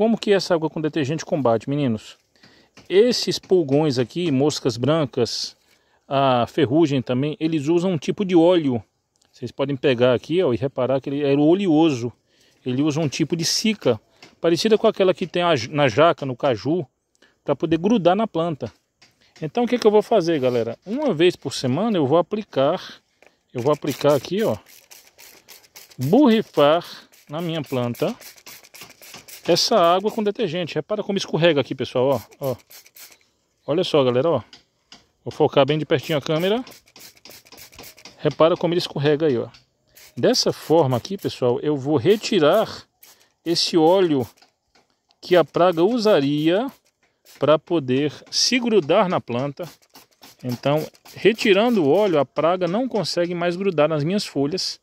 Como que essa água com detergente combate, meninos? Esses pulgões aqui, moscas brancas, a ferrugem também, eles usam um tipo de óleo. Vocês podem pegar aqui ó, e reparar que ele é oleoso. Ele usa um tipo de cica, parecida com aquela que tem na jaca, no caju, para poder grudar na planta. Então o que, que eu vou fazer, galera? Uma vez por semana eu vou aplicar, eu vou aplicar aqui, ó, borrifar na minha planta essa água com detergente. Repara é como escorrega aqui, pessoal, ó. ó. Olha só, galera, ó. Vou focar bem de pertinho a câmera. Repara como ele escorrega aí, ó. Dessa forma aqui, pessoal, eu vou retirar esse óleo que a praga usaria para poder se grudar na planta. Então, retirando o óleo, a praga não consegue mais grudar nas minhas folhas